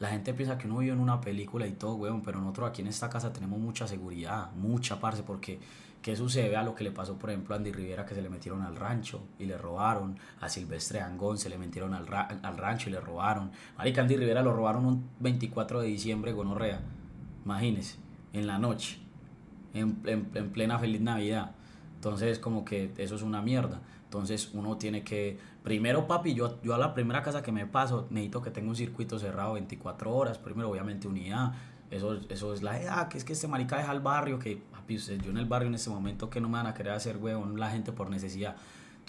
La gente piensa que uno vive en una película y todo, weón, pero nosotros aquí en esta casa tenemos mucha seguridad, mucha parce, porque ¿qué sucede a lo que le pasó, por ejemplo, a Andy Rivera que se le metieron al rancho y le robaron? A Silvestre Angón se le metieron al, rancho y le robaron. Marica, Andy Rivera lo robaron un 24 de diciembre, gonorrea. imagínese, en la noche, en, en plena feliz Navidad. Entonces, como que eso es una mierda. Entonces, uno tiene que. Primero, papi, yo, yo a la primera casa que me paso, necesito que tenga un circuito cerrado 24 horas. Primero, obviamente, unidad. Eso, eso es la edad, ah, que es que este marica deja el barrio. Que, papi, yo en el barrio en este momento, que no me van a querer hacer, huevón la gente por necesidad.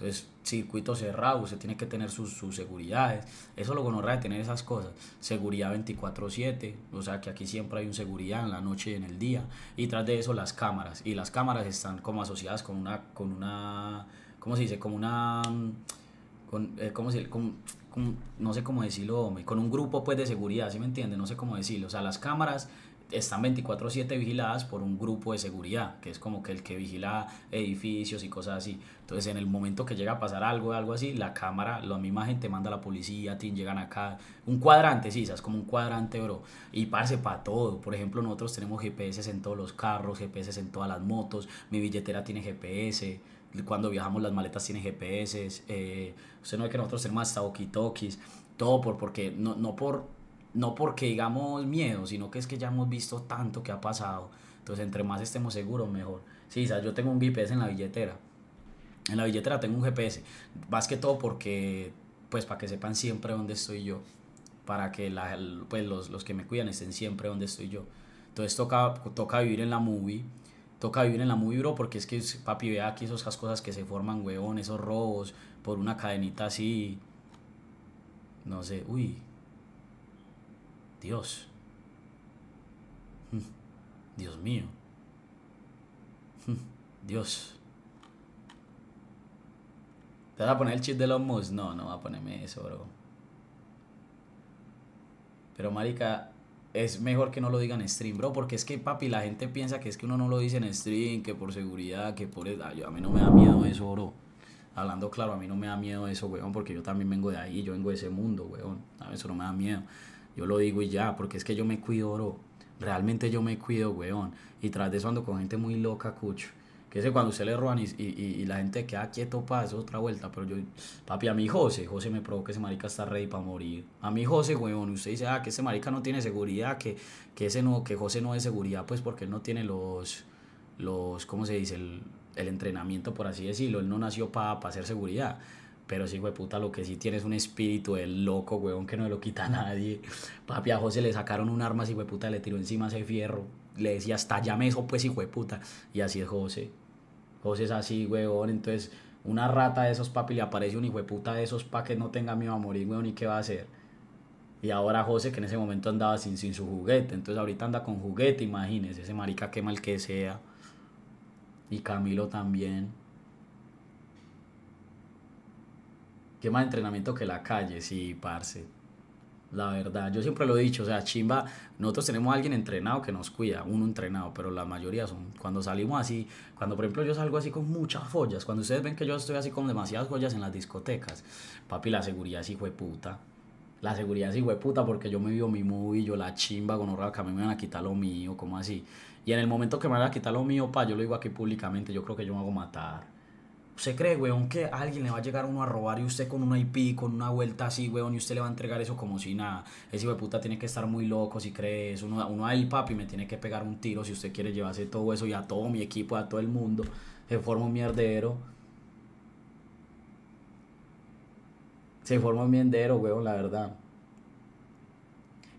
Entonces, circuito cerrado, usted tiene que tener sus, seguridades. Eso lo honra de tener esas cosas. Seguridad 24-7, o sea que aquí siempre hay un seguridad en la noche y en el día. Y tras de eso, las cámaras. Y las cámaras están como asociadas con una. Con una ¿Cómo se dice? Mm, con una. Eh, con, ¿Cómo se dice? no sé cómo decirlo, hombre. Con un grupo pues de seguridad, ¿sí me entiende? No sé cómo decirlo. O sea, las cámaras están 24/7 vigiladas por un grupo de seguridad, que es como que el que vigila edificios y cosas así. Entonces, en el momento que llega a pasar algo, o algo así, la cámara, la misma gente manda a la policía, tin, llegan acá, un cuadrante, sí, es como un cuadrante, bro. Y parse para todo. Por ejemplo, nosotros tenemos GPS en todos los carros, GPS en todas las motos, mi billetera tiene GPS cuando viajamos las maletas tienen GPS, eh, usted no ve que nosotros tenemos hasta okitokis. todo por, porque, no, no por no porque digamos miedo, sino que es que ya hemos visto tanto que ha pasado. Entonces, entre más estemos seguros, mejor. Sí, ¿sabes? yo tengo un GPS en la billetera. En la billetera tengo un GPS. Más que todo porque, pues, para que sepan siempre dónde estoy yo. Para que la, pues, los, los, que me cuidan estén siempre donde estoy yo. Entonces, toca, toca vivir en la movie. Toca vivir en la movie, bro, porque es que, papi, vea aquí esas cosas que se forman, weón, esos robos por una cadenita así. No sé, uy, Dios. Hm, Dios mío. Hm, Dios. ¿Te vas a poner el chip de los mus? No, no va a ponerme eso, bro. Pero, marica, es mejor que no lo digan en stream, bro. Porque es que, papi, la gente piensa que es que uno no lo dice en stream, que por seguridad, que por... Ay, a mí no me da miedo eso, bro. Hablando claro, a mí no me da miedo eso, weón, porque yo también vengo de ahí, yo vengo de ese mundo, weón. A eso no me da miedo. Yo lo digo y ya, porque es que yo me cuido, oro, Realmente yo me cuido, weón. Y tras de eso ando con gente muy loca, cucho. Que ese cuando usted le roban y, y, y la gente queda quieto pa' eso otra vuelta. Pero yo, papi, a mi José, José me provoca ese marica está ready para morir. A mi José, weón, usted dice, ah, que ese marica no tiene seguridad, que, que ese no, que José no es seguridad, pues porque él no tiene los, los, ¿cómo se dice? El, entrenamiento, por así decirlo. Él no nació para pa hacer seguridad. Pero sí, güey, puta, lo que sí tiene es un espíritu de loco, weón, que no lo quita a nadie. Papi, a José le sacaron un arma, así, hueputa puta, le tiró encima ese fierro. Le decía, hasta llame eso, pues, hijo de puta. Y así es José. José es así, weón. Entonces, una rata de esos, papi, le aparece un hijo de puta de esos pa' que no tenga miedo a morir, weón, ¿y qué va a hacer? Y ahora José, que en ese momento andaba sin, sin su juguete. Entonces, ahorita anda con juguete, imagínese. Ese marica quema mal que sea. Y Camilo también. Qué más entrenamiento que la calle, sí, parce. La verdad, yo siempre lo he dicho, o sea, chimba, nosotros tenemos a alguien entrenado que nos cuida, uno entrenado, pero la mayoría son, cuando salimos así, cuando por ejemplo yo salgo así con muchas joyas, cuando ustedes ven que yo estoy así con demasiadas joyas en las discotecas, papi, la seguridad sí fue puta. La seguridad sí fue puta porque yo me vio mi movie, yo la chimba con horror, que a mí me van a quitar lo mío, como así. Y en el momento que me van a quitar lo mío, pa, yo lo digo aquí públicamente, yo creo que yo me hago matar se cree, weón, que alguien le va a llegar uno a robar y usted con una IP, con una vuelta así, weón, y usted le va a entregar eso como si nada. Ese hijo de puta tiene que estar muy loco si cree eso. Uno, uno ahí, papi, me tiene que pegar un tiro si usted quiere llevarse todo eso y a todo mi equipo, a todo el mundo. Se forma un mierdero. Se forma un mierdero, weón, la verdad.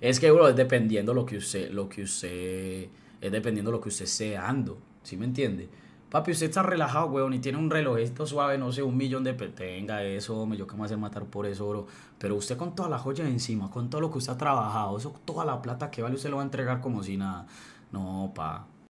Es que, weón, es dependiendo lo que usted, lo que usted, es dependiendo lo que usted sea ando, ¿Sí me entiende? Papi, usted está relajado, weón, y tiene un reloj esto suave, no sé, un millón de... Tenga eso, hombre, yo que me voy a hacer matar por eso, bro. Pero usted con todas la joya encima, con todo lo que usted ha trabajado, eso, toda la plata que vale, usted lo va a entregar como si nada. No, pa,